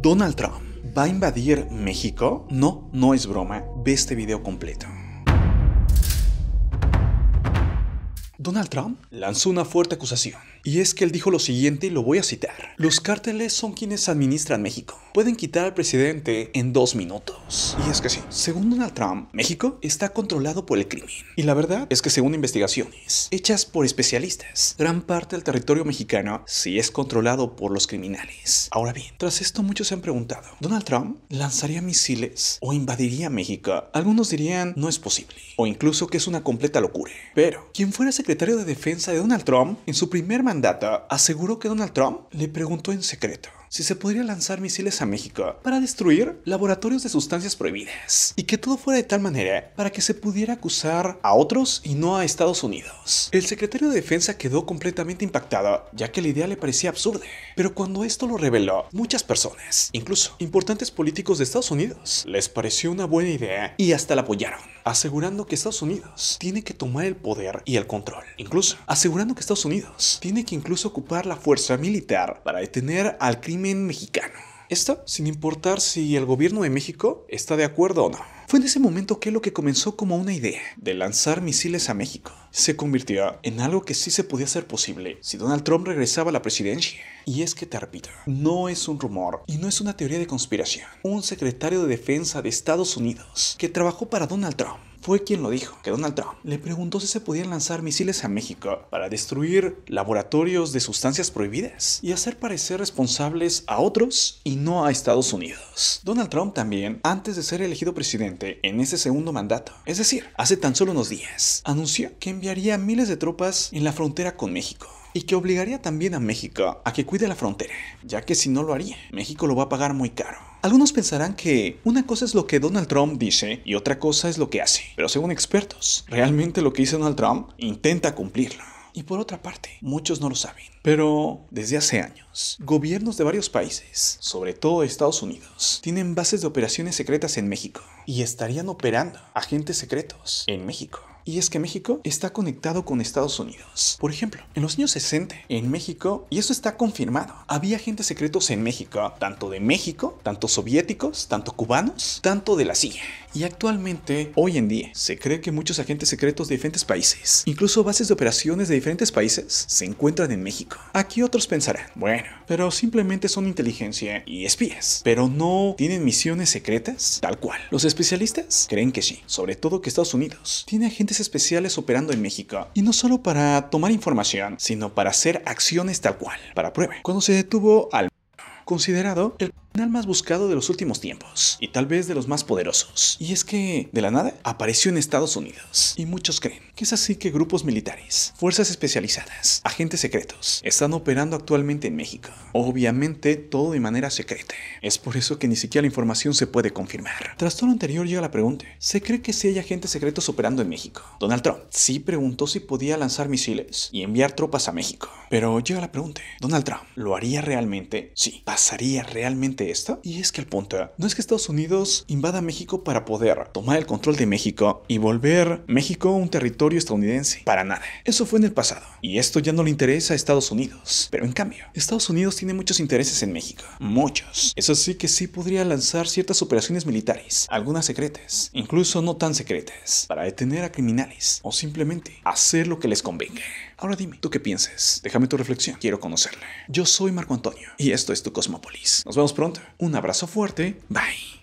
Donald Trump va a invadir México? No, no es broma. Ve este video completo. Donald Trump lanzó una fuerte acusación. Y es que él dijo lo siguiente y lo voy a citar. Los cárteles son quienes administran México. Pueden quitar al presidente en dos minutos. Y es que sí, según Donald Trump, México está controlado por el crimen. Y la verdad es que según investigaciones hechas por especialistas, gran parte del territorio mexicano sí es controlado por los criminales. Ahora bien, tras esto muchos se han preguntado, ¿Donald Trump lanzaría misiles o invadiría México? Algunos dirían no es posible, o incluso que es una completa locura. Pero, quien fuera ese el secretario de Defensa de Donald Trump, en su primer mandato, aseguró que Donald Trump le preguntó en secreto si se podría lanzar misiles a México para destruir laboratorios de sustancias prohibidas y que todo fuera de tal manera para que se pudiera acusar a otros y no a Estados Unidos. El secretario de Defensa quedó completamente impactado ya que la idea le parecía absurda, pero cuando esto lo reveló, muchas personas, incluso importantes políticos de Estados Unidos, les pareció una buena idea y hasta la apoyaron asegurando que Estados Unidos tiene que tomar el poder y el control, incluso asegurando que Estados Unidos tiene que incluso ocupar la fuerza militar para detener al crimen mexicano. Esto sin importar si el gobierno de México está de acuerdo o no. Fue en ese momento que lo que comenzó como una idea de lanzar misiles a México se convirtió en algo que sí se podía hacer posible si Donald Trump regresaba a la presidencia. Y es que te repito, no es un rumor y no es una teoría de conspiración. Un secretario de defensa de Estados Unidos que trabajó para Donald Trump fue quien lo dijo, que Donald Trump le preguntó si se podían lanzar misiles a México para destruir laboratorios de sustancias prohibidas y hacer parecer responsables a otros y no a Estados Unidos. Donald Trump también, antes de ser elegido presidente en ese segundo mandato, es decir, hace tan solo unos días, anunció que enviaría miles de tropas en la frontera con México y que obligaría también a México a que cuide la frontera, ya que si no lo haría, México lo va a pagar muy caro. Algunos pensarán que una cosa es lo que Donald Trump dice y otra cosa es lo que hace, pero según expertos, realmente lo que dice Donald Trump intenta cumplirlo. Y por otra parte, muchos no lo saben, pero desde hace años, gobiernos de varios países, sobre todo Estados Unidos, tienen bases de operaciones secretas en México y estarían operando agentes secretos en México y es que México está conectado con Estados Unidos. Por ejemplo, en los años 60, en México, y eso está confirmado, había agentes secretos en México, tanto de México, tanto soviéticos, tanto cubanos, tanto de la CIA y actualmente, hoy en día, se cree que muchos agentes secretos de diferentes países, incluso bases de operaciones de diferentes países, se encuentran en México. Aquí otros pensarán, bueno, pero simplemente son inteligencia y espías, pero no tienen misiones secretas, tal cual. Los especialistas creen que sí, sobre todo que Estados Unidos tiene agentes especiales operando en México, y no solo para tomar información, sino para hacer acciones tal cual. Para prueba, cuando se detuvo al considerado el más buscado de los últimos tiempos y tal vez de los más poderosos. Y es que, de la nada, apareció en Estados Unidos y muchos creen que es así que grupos militares, fuerzas especializadas, agentes secretos están operando actualmente en México. Obviamente todo de manera secreta. Es por eso que ni siquiera la información se puede confirmar. Tras todo lo anterior llega la pregunta, ¿se cree que si hay agentes secretos operando en México? Donald Trump sí preguntó si podía lanzar misiles y enviar tropas a México. Pero llega la pregunta, ¿Donald Trump lo haría realmente? Sí, pasaría realmente esto? Y es que el punto no es que Estados Unidos invada México para poder tomar el control de México y volver México un territorio estadounidense. Para nada. Eso fue en el pasado. Y esto ya no le interesa a Estados Unidos. Pero en cambio, Estados Unidos tiene muchos intereses en México. Muchos. Es sí que sí podría lanzar ciertas operaciones militares, algunas secretas, incluso no tan secretas, para detener a criminales o simplemente hacer lo que les convenga. Ahora dime, ¿tú qué piensas? Déjame tu reflexión. Quiero conocerle. Yo soy Marco Antonio y esto es tu Cosmopolis. Nos vemos pronto. Un abrazo fuerte. Bye.